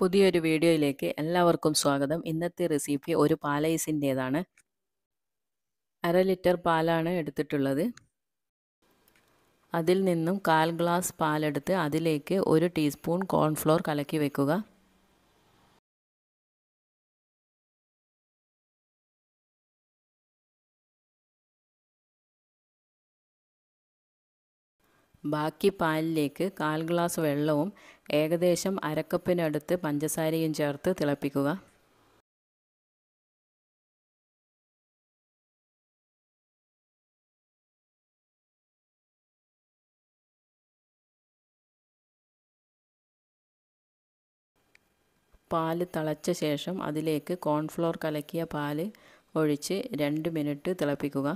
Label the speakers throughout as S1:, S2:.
S1: പുതിയൊരു വീഡിയോയിലേക്ക് എല്ലാവർക്കും സ്വാഗതം ഇന്നത്തെ റെസിപ്പി ഒരു പാലൈസിൻ്റേതാണ് അര ലിറ്റർ പാലാണ് എടുത്തിട്ടുള്ളത് അതിൽ നിന്നും കാൽ ഗ്ലാസ് പാലെടുത്ത് അതിലേക്ക് ഒരു ടീസ്പൂൺ കോൺഫ്ലോർ കലക്കി വെക്കുക ബാക്കി പാലിലേക്ക് കാൽ ഗ്ലാസ് വെള്ളവും ഏകദേശം അരക്കപ്പിനടുത്ത് പഞ്ചസാരയും ചേർത്ത് തിളപ്പിക്കുക പാല് തിളച്ച ശേഷം അതിലേക്ക് കോൺഫ്ലോർ കലക്കിയ പാല് ഒഴിച്ച് രണ്ട് മിനിറ്റ് തിളപ്പിക്കുക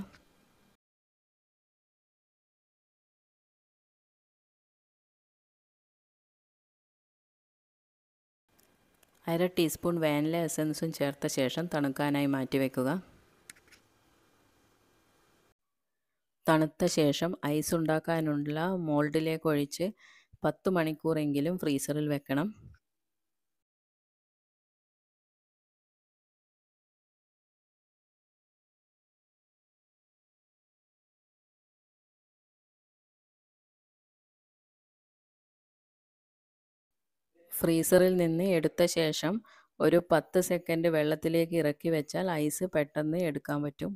S1: അര ടീസ്പൂൺ വാനില എസൻസും ചേർത്ത ശേഷം തണുക്കാനായി മാറ്റിവെക്കുക തണുത്ത ശേഷം ഐസ് ഉണ്ടാക്കാനുള്ള മോൾഡിലേക്ക് ഒഴിച്ച് പത്ത് മണിക്കൂറെങ്കിലും ഫ്രീസറിൽ വെക്കണം ഫ്രീസറിൽ നിന്ന് എടുത്ത ശേഷം ഒരു പത്ത് സെക്കൻഡ് വെള്ളത്തിലേക്ക് ഇറക്കി വെച്ചാൽ ഐസ് പെട്ടെന്ന് എടുക്കാൻ പറ്റും